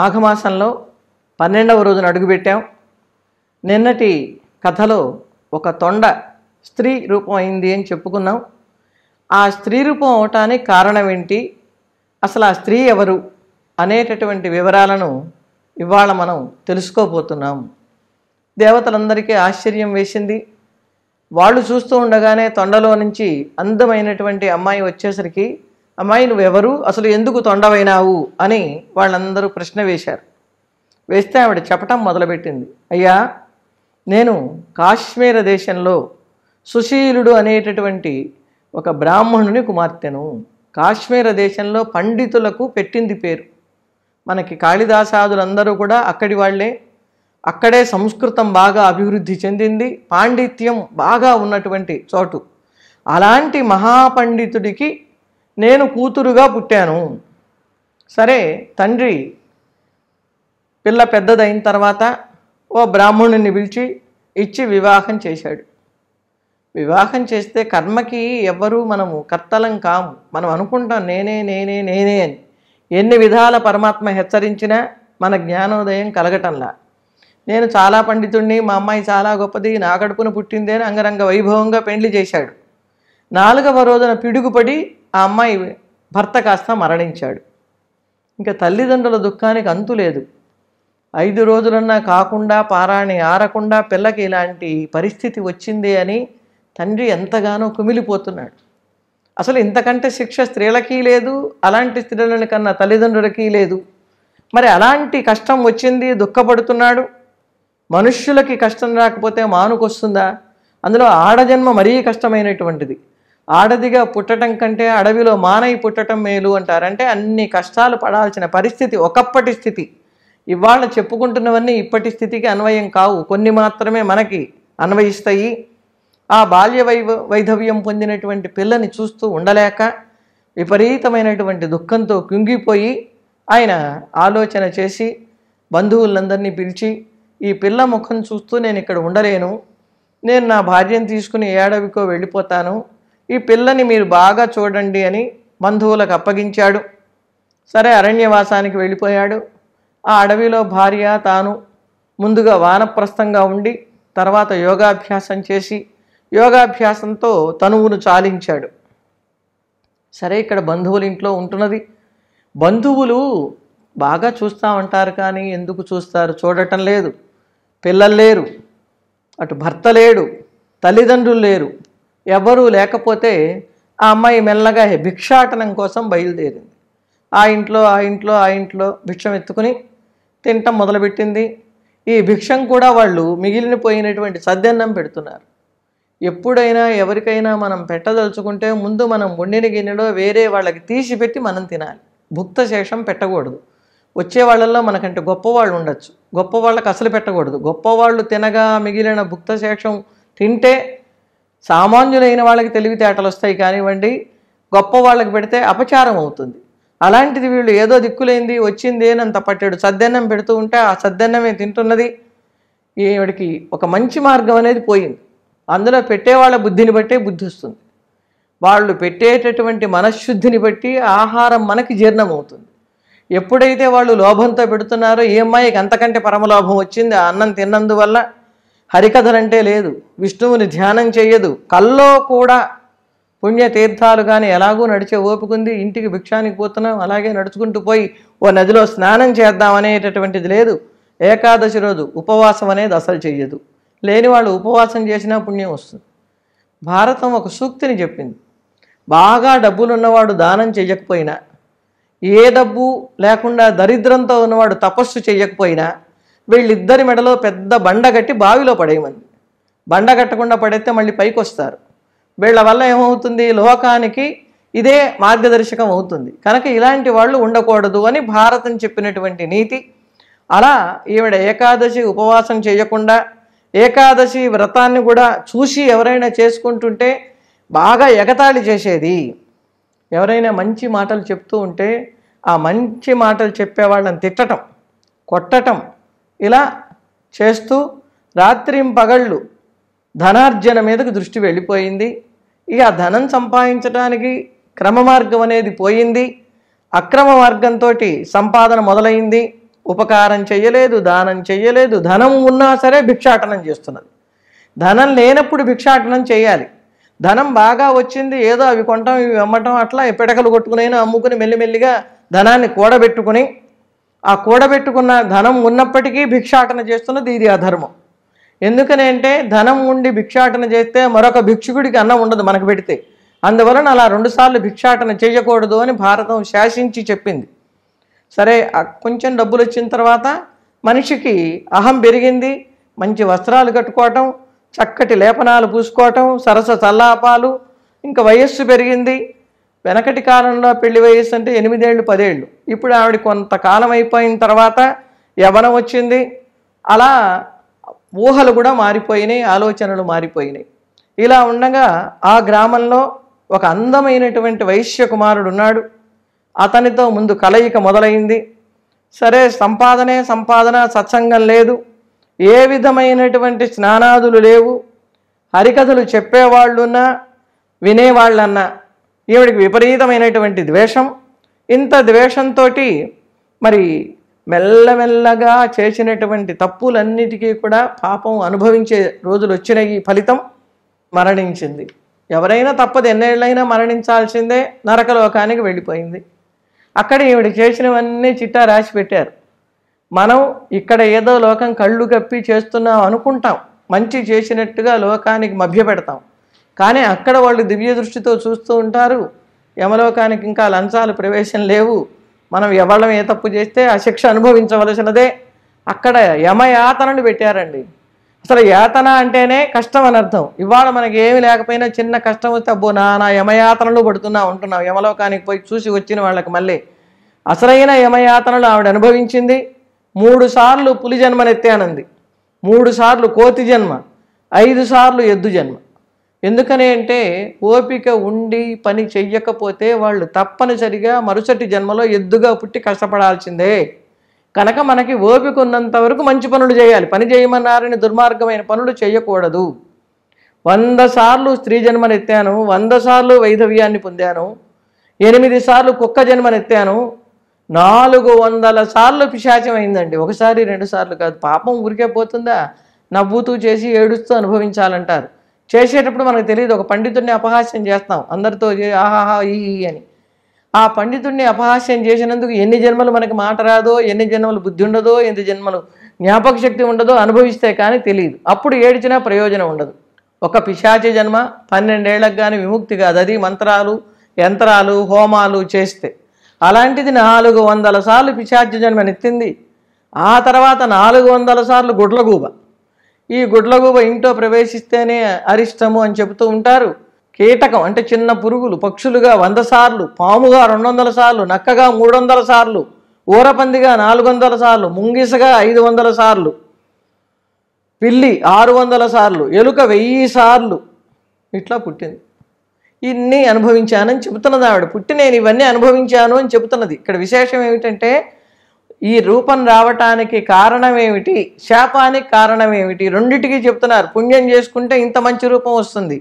మాఘమాసంలో పన్నెండవ రోజున అడుగుపెట్టాం నిన్నటి కథలో ఒక తొండ స్త్రీ రూపం అయింది అని చెప్పుకున్నాం ఆ స్త్రీ రూపం అవటానికి కారణం ఏంటి అసలు ఆ స్త్రీ ఎవరు అనేటటువంటి వివరాలను ఇవాళ మనం తెలుసుకోబోతున్నాం దేవతలందరికీ ఆశ్చర్యం వేసింది వాళ్ళు చూస్తూ ఉండగానే తొండలో నుంచి అందమైనటువంటి అమ్మాయి వచ్చేసరికి అమ్మాయి నువ్వెవరు అసలు ఎందుకు తొండవైనావు అని వాళ్ళందరూ ప్రశ్న వేశారు వేస్తే ఆవిడ చెప్పటం మొదలుపెట్టింది అయ్యా నేను కాశ్మీర దేశంలో సుశీలుడు అనేటటువంటి ఒక బ్రాహ్మణుని కుమార్తెను కాశ్మీర దేశంలో పండితులకు పెట్టింది పేరు మనకి కాళిదాసాదులందరూ కూడా అక్కడి వాళ్లే అక్కడే సంస్కృతం బాగా అభివృద్ధి చెందింది పాండిత్యం బాగా ఉన్నటువంటి చోటు అలాంటి మహాపండితుడికి నేను కూతురుగా పుట్టాను సరే తండ్రి పిల్ల పెద్దదైన తర్వాత ఓ బ్రాహ్మణుని పిలిచి ఇచ్చి వివాహం చేశాడు వివాహం చేస్తే కర్మకి ఎవ్వరూ మనము కర్తలం కాము మనం అనుకుంటాం నేనే నేనే నేనే అని ఎన్ని విధాల పరమాత్మ హెచ్చరించినా మన జ్ఞానోదయం కలగటంలా నేను చాలా పండితుణ్ణి మా అమ్మాయి చాలా గొప్పది నాగడుపును పుట్టిందే అని అంగరంగ వైభవంగా పెండ్లి చేశాడు నాలుగవ రోజున పిడుగుపడి ఆ అమ్మాయి భర్త కాస్త మరణించాడు ఇంకా తల్లిదండ్రుల దుఃఖానికి అంతు లేదు ఐదు రోజులన్నా కాకుండా పారాణి ఆరకుండా పిల్లకి ఇలాంటి పరిస్థితి వచ్చింది అని తండ్రి ఎంతగానో కుమిలిపోతున్నాడు అసలు ఇంతకంటే శిక్ష స్త్రీలకి లేదు అలాంటి స్త్రీలను కన్నా తల్లిదండ్రులకి లేదు మరి అలాంటి కష్టం వచ్చింది దుఃఖపడుతున్నాడు మనుష్యులకి కష్టం రాకపోతే మానుకొస్తుందా అందులో ఆడజన్మ మరీ కష్టమైనటువంటిది ఆడదిగా పుట్టడం కంటే అడవిలో మానవి పుట్టడం మేలు అంటారంటే అన్ని కష్టాలు పడాల్సిన పరిస్థితి ఒకప్పటి స్థితి ఇవాళ చెప్పుకుంటున్నవన్నీ ఇప్పటి స్థితికి అన్వయం కావు కొన్ని మాత్రమే మనకి అన్వయిస్తాయి ఆ బాల్య వైవ వైధవ్యం పొందినటువంటి పిల్లని చూస్తూ ఉండలేక విపరీతమైనటువంటి దుఃఖంతో కుంగిపోయి ఆయన ఆలోచన చేసి బంధువులందరినీ పిలిచి ఈ పిల్ల ముఖం చూస్తూ నేను ఇక్కడ ఉండలేను నేను నా భార్యను తీసుకుని ఏడవికో వెళ్ళిపోతాను ఈ పిల్లని మీరు బాగా చూడండి అని బంధువులకు అప్పగించాడు సరే అరణ్యవాసానికి వెళ్ళిపోయాడు ఆ అడవిలో భార్య తాను ముందుగా వానప్రస్థంగా ఉండి తర్వాత యోగాభ్యాసం చేసి యోగాభ్యాసంతో తనువును చాలించాడు సరే ఇక్కడ బంధువుల ఇంట్లో ఉంటున్నది బంధువులు బాగా చూస్తూ ఉంటారు కానీ ఎందుకు చూస్తారు చూడటం లేదు పిల్లలు లేరు అటు భర్త లేడు తల్లిదండ్రులు లేరు ఎవరూ లేకపోతే ఆ అమ్మాయి మెల్లగా భిక్షాటనం కోసం బయలుదేరింది ఆ ఇంట్లో ఆ ఇంట్లో ఆ ఇంట్లో భిక్షం ఎత్తుకుని తినటం మొదలుపెట్టింది ఈ భిక్షం కూడా వాళ్ళు మిగిలిన పోయినటువంటి సద్దన్నం పెడుతున్నారు ఎప్పుడైనా ఎవరికైనా మనం పెట్టదలుచుకుంటే ముందు మనం వండిన గిన్నెలో వేరే వాళ్ళకి తీసి పెట్టి మనం తినాలి భుక్త శేషం పెట్టకూడదు వచ్చే వాళ్ళల్లో మనకంటే గొప్పవాళ్ళు ఉండొచ్చు గొప్పవాళ్ళకి అసలు పెట్టకూడదు గొప్పవాళ్ళు తినగా మిగిలిన భుక్త శేషం తింటే సామాన్యులైన వాళ్ళకి తెలివితేటలు వస్తాయి కానివ్వండి గొప్ప వాళ్ళకి పెడితే అపచారం అవుతుంది అలాంటిది వీళ్ళు ఏదో దిక్కులైంది వచ్చింది అని పట్టాడు సద్దన్నం పెడుతూ ఉంటే ఆ సద్దన్నమే తింటున్నది ఈవిడికి ఒక మంచి మార్గం అనేది పోయింది అందులో పెట్టేవాళ్ళ బుద్ధిని బట్టే బుద్ధి వస్తుంది వాళ్ళు పెట్టేటటువంటి మనశ్శుద్ధిని బట్టి ఆహారం మనకి జీర్ణమవుతుంది ఎప్పుడైతే వాళ్ళు లోభంతో పెడుతున్నారో ఈ అమ్మాయికి అంతకంటే పరమలోభం వచ్చింది ఆ అన్నం తిన్నందువల్ల హరికథలంటే లేదు విష్ణువుని ధ్యానం చేయదు కల్లో కూడా పుణ్యతీర్థాలు కానీ ఎలాగూ నడిచే ఓపుకుంది ఇంటికి భిక్షానికి పోతున్నాం అలాగే నడుచుకుంటూ పోయి ఓ నదిలో స్నానం చేద్దాం అనేటటువంటిది లేదు ఏకాదశి రోజు ఉపవాసం అనేది అసలు చెయ్యదు లేని వాళ్ళు ఉపవాసం చేసినా పుణ్యం వస్తుంది భారతం ఒక సూక్తిని చెప్పింది బాగా డబ్బులున్నవాడు దానం చేయకపోయినా ఏ డబ్బు లేకుండా దరిద్రంతో ఉన్నవాడు తపస్సు చేయకపోయినా వీళ్ళిద్దరి మెడలో పెద్ద బండ కట్టి బావిలో పడేయమంది బండ కట్టకుండా పడేస్తే మళ్ళీ పైకి వస్తారు వీళ్ళ వల్ల ఏమవుతుంది లోకానికి ఇదే మార్గదర్శకం అవుతుంది కనుక ఇలాంటి వాళ్ళు ఉండకూడదు అని భారతం చెప్పినటువంటి నీతి అలా ఈవిడ ఏకాదశి ఉపవాసం చేయకుండా ఏకాదశి వ్రతాన్ని కూడా చూసి ఎవరైనా చేసుకుంటుంటే బాగా ఎగతాళి చేసేది ఎవరైనా మంచి మాటలు చెప్తూ ఉంటే ఆ మంచి మాటలు చెప్పేవాళ్ళని తిట్టడం కొట్టడం ఇలా చేస్తూ పగళ్ళు ధనార్జన మీదకు దృష్టి వెళ్ళిపోయింది ఇక ధనం సంపాదించడానికి క్రమ మార్గం అనేది పోయింది అక్రమ మార్గంతో సంపాదన మొదలైంది ఉపకారం చేయలేదు దానం చేయలేదు ధనం ఉన్నా సరే భిక్షాటనం చేస్తున్నది ధనం లేనప్పుడు భిక్షాటనం చేయాలి ధనం బాగా వచ్చింది ఏదో అవి కొంటాం ఇవి అమ్మటం అట్లా పిడకలు కొట్టుకునైనా అమ్ముకుని మెల్లిమెల్లిగా ధనాన్ని కూడబెట్టుకుని ఆ కూడబెట్టుకున్న ధనం ఉన్నప్పటికీ భిక్షాటన చేస్తున్నది ఇది అధర్మం ఎందుకని అంటే ధనం ఉండి భిక్షాటన చేస్తే మరొక భిక్షుకుడికి అన్నం ఉండదు మనకు పెడితే అందువలన అలా రెండుసార్లు భిక్షాటన చేయకూడదు అని భారతం శాసించి చెప్పింది సరే కొంచెం డబ్బులు వచ్చిన తర్వాత మనిషికి అహం పెరిగింది మంచి వస్త్రాలు కట్టుకోవటం చక్కటి లేపనాలు పూసుకోవటం సరస చల్లాపాలు ఇంకా వయస్సు పెరిగింది వెనకటి కాలంలో పెళ్లి వయసు అంటే ఎనిమిదేళ్ళు పదేళ్ళు ఇప్పుడు ఆవిడ కొంతకాలం అయిపోయిన తర్వాత యవనం వచ్చింది అలా ఊహలు కూడా మారిపోయినాయి ఆలోచనలు మారిపోయినాయి ఇలా ఉండగా ఆ గ్రామంలో ఒక అందమైనటువంటి వైశ్య కుమారుడు ఉన్నాడు అతనితో ముందు కలయిక మొదలైంది సరే సంపాదనే సంపాదన సత్సంగం లేదు ఏ విధమైనటువంటి స్నానాదులు లేవు హరికథలు చెప్పేవాళ్ళున్నా వినేవాళ్ళన్నా ఈవిడికి విపరీతమైనటువంటి ద్వేషం ఇంత ద్వేషంతో మరి మెల్లమెల్లగా చేసినటువంటి తప్పులన్నిటికీ కూడా పాపం అనుభవించే రోజులు వచ్చిన ఈ ఫలితం మరణించింది ఎవరైనా తప్పదు ఎన్నేళ్ళైనా మరణించాల్సిందే నరకలోకానికి వెళ్ళిపోయింది అక్కడ ఈవిడ చేసినవన్నీ చిట్టా రాసి పెట్టారు మనం ఇక్కడ ఏదో లోకం కళ్ళు కప్పి చేస్తున్నాం అనుకుంటాం మంచి చేసినట్టుగా లోకానికి మభ్య పెడతాం కానీ అక్కడ వాళ్ళు దివ్య దృష్టితో చూస్తూ ఉంటారు యమలోకానికి ఇంకా లంచాలు ప్రవేశం లేవు మనం ఎవళ్ళం ఏ తప్పు చేస్తే ఆ శిక్ష అనుభవించవలసినదే అక్కడ యమయాతనలు పెట్టారండి అసలు యాతన అంటేనే కష్టం అని అర్థం ఇవాళ మనకి ఏమి లేకపోయినా చిన్న కష్టం వస్తే అబ్బో నాన్న యమయాతనలు పడుతున్నా ఉంటున్నాం యమలోకానికి పోయి చూసి వచ్చిన వాళ్ళకి మళ్ళీ అసలైన యమయాతనలు ఆవిడ అనుభవించింది మూడు సార్లు పులి జన్మనెత్తానంది మూడు సార్లు కోతి జన్మ ఐదు సార్లు ఎద్దు జన్మ ఎందుకని అంటే ఓపిక ఉండి పని చెయ్యకపోతే వాళ్ళు తప్పనిసరిగా మరుసటి జన్మలో ఎద్దుగా పుట్టి కష్టపడాల్సిందే కనుక మనకి ఓపిక ఉన్నంత వరకు మంచి పనులు చేయాలి పని చేయమన్నారని దుర్మార్గమైన పనులు చేయకూడదు వంద సార్లు స్త్రీ జన్మనెత్తాను వంద సార్లు వైధవ్యాన్ని పొందాను ఎనిమిది సార్లు కుక్క జన్మనెత్తాను నాలుగు వందల సార్లు పిశాచం అయిందండి ఒకసారి రెండు సార్లు కాదు పాపం ఊరికే పోతుందా నవ్వుతూ చేసి ఏడుస్తూ అనుభవించాలంటారు చేసేటప్పుడు మనకు తెలియదు ఒక పండితుడిని అపహాస్యం చేస్తాం అందరితో ఆహాహా ఈ అని ఆ పండితుడిని అపహాస్యం చేసినందుకు ఎన్ని జన్మలు మనకి మాట రాదో ఎన్ని జన్మలు బుద్ధి ఉండదో ఎన్ని జన్మలు జ్ఞాపక శక్తి ఉండదో అనుభవిస్తే కానీ తెలియదు అప్పుడు ఏడిచినా ప్రయోజనం ఉండదు ఒక పిశాచి జన్మ పన్నెండేళ్లకు కానీ విముక్తి కాదు అది మంత్రాలు యంత్రాలు హోమాలు చేస్తే అలాంటిది నాలుగు వందల సార్లు పిశాచి నెత్తింది ఆ తర్వాత నాలుగు వందల సార్లు గుడ్లగూబ ఈ గుడ్లగూబ ఇంట్లో ప్రవేశిస్తేనే అరిష్టము అని చెబుతూ ఉంటారు కీటకం అంటే చిన్న పురుగులు పక్షులుగా వంద సార్లు పాముగా రెండు వందల సార్లు నక్కగా మూడు వందల సార్లు ఊరపందిగా నాలుగు వందల సార్లు ముంగిసగా ఐదు వందల సార్లు పిల్లి ఆరు వందల సార్లు ఎలుక వెయ్యి సార్లు ఇట్లా పుట్టింది ఇన్ని అనుభవించానని చెబుతున్నది ఆవిడ పుట్టి నేను ఇవన్నీ అనుభవించాను అని చెబుతున్నది ఇక్కడ విశేషం ఏమిటంటే ఈ రూపం రావటానికి కారణం ఏమిటి శాపానికి కారణం ఏమిటి రెండిటికి చెప్తున్నారు పుణ్యం చేసుకుంటే ఇంత మంచి రూపం వస్తుంది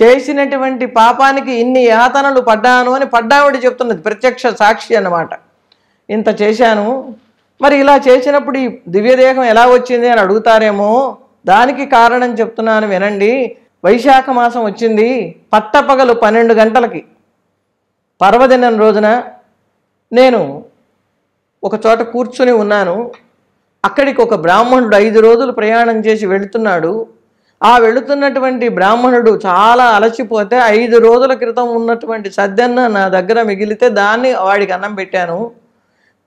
చేసినటువంటి పాపానికి ఇన్ని యాతనలు పడ్డాను అని పడ్డావిడి చెప్తున్నది ప్రత్యక్ష సాక్షి అన్నమాట ఇంత చేశాను మరి ఇలా చేసినప్పుడు ఈ దివ్యదేహం ఎలా వచ్చింది అని అడుగుతారేమో దానికి కారణం చెప్తున్నాను వినండి వైశాఖ మాసం వచ్చింది పట్టపగలు పన్నెండు గంటలకి పర్వదినం రోజున నేను ఒక చోట కూర్చొని ఉన్నాను అక్కడికి ఒక బ్రాహ్మణుడు ఐదు రోజులు ప్రయాణం చేసి వెళుతున్నాడు ఆ వెళుతున్నటువంటి బ్రాహ్మణుడు చాలా అలసిపోతే ఐదు రోజుల క్రితం ఉన్నటువంటి సద్దన్న నా దగ్గర మిగిలితే దాన్ని వాడికి అన్నం పెట్టాను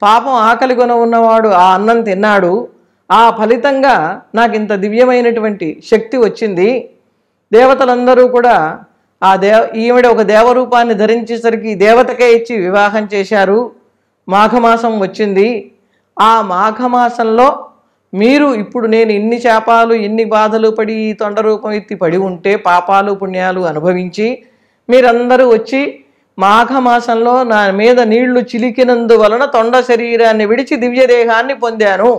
పాపం ఆకలి కొన ఉన్నవాడు ఆ అన్నం తిన్నాడు ఆ ఫలితంగా నాకు ఇంత దివ్యమైనటువంటి శక్తి వచ్చింది దేవతలందరూ కూడా ఆ దేవ ఈవిడ ఒక దేవరూపాన్ని ధరించేసరికి దేవతకే ఇచ్చి వివాహం చేశారు మాఘమాసం వచ్చింది ఆ మాఘమాసంలో మీరు ఇప్పుడు నేను ఇన్ని చేపాలు ఇన్ని బాధలు పడి తొండరూపం ఎత్తి పడి ఉంటే పాపాలు పుణ్యాలు అనుభవించి మీరందరూ వచ్చి మాఘమాసంలో నా మీద నీళ్లు చిలికినందువలన తొండ శరీరాన్ని విడిచి దివ్యదేహాన్ని పొందాను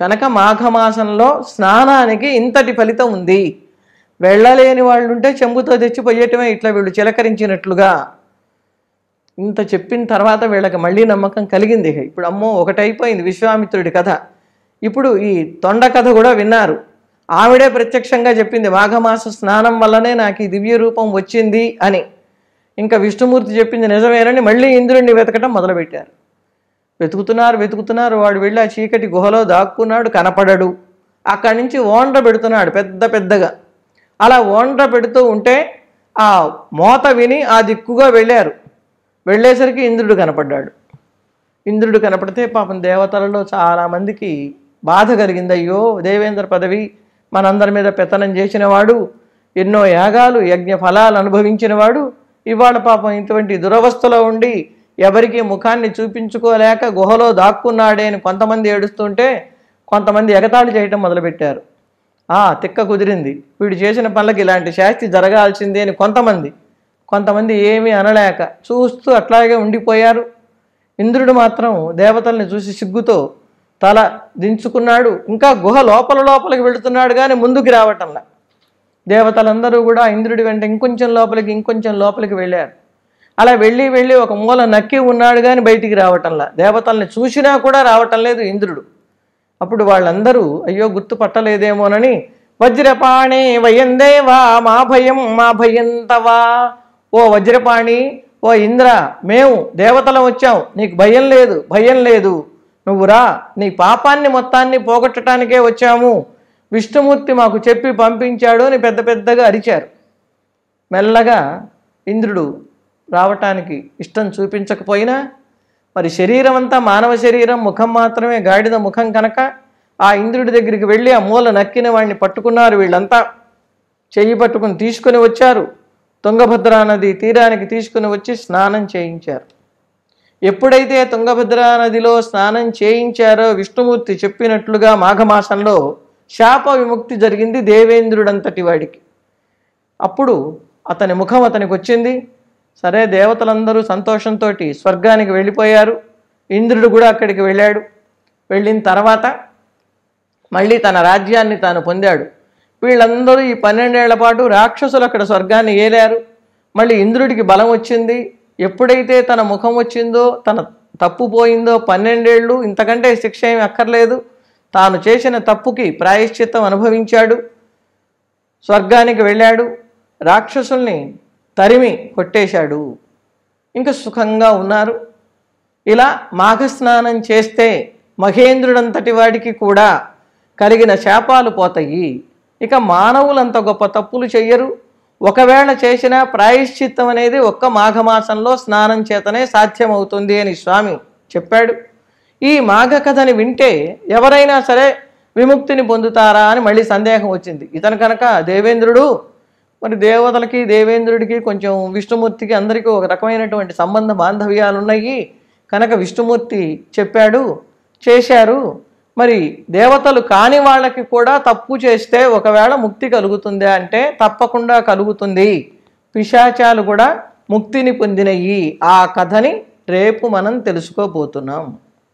కనుక మాఘమాసంలో స్నానానికి ఇంతటి ఫలితం ఉంది వెళ్ళలేని వాళ్ళుంటే చెంబుతో తెచ్చిపోయేయటమే ఇట్లా వీళ్ళు చిలకరించినట్లుగా ఇంత చెప్పిన తర్వాత వీళ్ళకి మళ్ళీ నమ్మకం కలిగింది ఇప్పుడు అమ్మో ఒకటైపోయింది విశ్వామిత్రుడి కథ ఇప్పుడు ఈ తొండ కథ కూడా విన్నారు ఆవిడే ప్రత్యక్షంగా చెప్పింది మాఘమాస స్నానం వల్లనే నాకు ఈ దివ్య రూపం వచ్చింది అని ఇంకా విష్ణుమూర్తి చెప్పింది నిజమేనని మళ్ళీ ఇంద్రుడిని వెతకటం మొదలుపెట్టారు వెతుకుతున్నారు వెతుకుతున్నారు వాడు వెళ్ళి ఆ చీకటి గుహలో దాక్కున్నాడు కనపడడు అక్కడి నుంచి ఓండ్ర పెడుతున్నాడు పెద్ద పెద్దగా అలా ఓండ్ర పెడుతూ ఉంటే ఆ మోత విని ఆ దిక్కుగా వెళ్ళారు వెళ్ళేసరికి ఇంద్రుడు కనపడ్డాడు ఇంద్రుడు కనపడితే పాపం దేవతలలో చాలామందికి బాధ కలిగింది అయ్యో దేవేంద్ర పదవి మనందరి మీద పెత్తనం చేసినవాడు ఎన్నో యాగాలు యజ్ఞ ఫలాలు అనుభవించినవాడు ఇవాళ పాపం ఇటువంటి దురవస్థలో ఉండి ఎవరికి ముఖాన్ని చూపించుకోలేక గుహలో దాక్కున్నాడే అని కొంతమంది ఏడుస్తుంటే కొంతమంది ఎగతాళి చేయటం మొదలుపెట్టారు ఆ తిక్క కుదిరింది వీడు చేసిన పనులకు ఇలాంటి శాస్తి జరగాల్సిందే అని కొంతమంది కొంతమంది ఏమీ అనలేక చూస్తూ అట్లాగే ఉండిపోయారు ఇంద్రుడు మాత్రం దేవతల్ని చూసి సిగ్గుతో తల దించుకున్నాడు ఇంకా గుహ లోపల లోపలికి వెళుతున్నాడు కానీ ముందుకు రావటంలా దేవతలందరూ కూడా ఇంద్రుడి వెంట ఇంకొంచెం లోపలికి ఇంకొంచెం లోపలికి వెళ్ళారు అలా వెళ్ళి వెళ్ళి ఒక మూల నక్కి ఉన్నాడు కానీ బయటికి రావటంలా దేవతల్ని చూసినా కూడా రావటం లేదు ఇంద్రుడు అప్పుడు వాళ్ళందరూ అయ్యో గుర్తుపట్టలేదేమోనని వజ్రపాణే వయందేవా మా భయం మా భయంతవా ఓ వజ్రపాణి ఓ ఇంద్ర మేము దేవతలం వచ్చాం నీకు భయం లేదు భయం లేదు నువ్వురా నీ పాపాన్ని మొత్తాన్ని పోగొట్టడానికే వచ్చాము విష్ణుమూర్తి మాకు చెప్పి పంపించాడు అని పెద్ద పెద్దగా అరిచారు మెల్లగా ఇంద్రుడు రావటానికి ఇష్టం చూపించకపోయినా మరి శరీరం అంతా మానవ శరీరం ముఖం మాత్రమే గాడిద ముఖం కనుక ఆ ఇంద్రుడి దగ్గరికి వెళ్ళి ఆ మూల నక్కిన వాడిని పట్టుకున్నారు వీళ్ళంతా చెయ్యి పట్టుకుని తీసుకొని వచ్చారు తుంగభద్రా నది తీరానికి తీసుకుని వచ్చి స్నానం చేయించారు ఎప్పుడైతే తుంగభద్రా నదిలో స్నానం చేయించారో విష్ణుమూర్తి చెప్పినట్లుగా మాఘమాసంలో శాప విముక్తి జరిగింది దేవేంద్రుడంతటి వాడికి అప్పుడు అతని ముఖం అతనికి వచ్చింది సరే దేవతలందరూ సంతోషంతో స్వర్గానికి వెళ్ళిపోయారు ఇంద్రుడు కూడా అక్కడికి వెళ్ళాడు వెళ్ళిన తర్వాత మళ్ళీ తన రాజ్యాన్ని తాను పొందాడు వీళ్ళందరూ ఈ పన్నెండేళ్ల పాటు రాక్షసులు అక్కడ స్వర్గాన్ని ఏలారు మళ్ళీ ఇంద్రుడికి బలం వచ్చింది ఎప్పుడైతే తన ముఖం వచ్చిందో తన తప్పు పోయిందో పన్నెండేళ్ళు ఇంతకంటే శిక్ష ఏమి అక్కర్లేదు తాను చేసిన తప్పుకి ప్రాయశ్చిత్తం అనుభవించాడు స్వర్గానికి వెళ్ళాడు రాక్షసుల్ని తరిమి కొట్టేశాడు ఇంకా సుఖంగా ఉన్నారు ఇలా మాఘస్నానం చేస్తే మహేంద్రుడంతటి వాడికి కూడా కలిగిన శాపాలు పోతాయి ఇక మానవులంత గొప్ప తప్పులు చెయ్యరు ఒకవేళ చేసిన ప్రాయశ్చిత్తం అనేది ఒక్క మాఘమాసంలో స్నానం చేతనే సాధ్యమవుతుంది అని స్వామి చెప్పాడు ఈ మాఘ కథని వింటే ఎవరైనా సరే విముక్తిని పొందుతారా అని మళ్ళీ సందేహం వచ్చింది ఇతను కనుక దేవేంద్రుడు మరి దేవతలకి దేవేంద్రుడికి కొంచెం విష్ణుమూర్తికి అందరికీ ఒక రకమైనటువంటి సంబంధ బాంధవ్యాలు ఉన్నాయి కనుక విష్ణుమూర్తి చెప్పాడు చేశారు మరి దేవతలు కాని వాళ్ళకి కూడా తప్పు చేస్తే ఒకవేళ ముక్తి కలుగుతుంది అంటే తప్పకుండా కలుగుతుంది పిశాచాలు కూడా ముక్తిని పొందినయి ఆ కథని రేపు మనం తెలుసుకోబోతున్నాం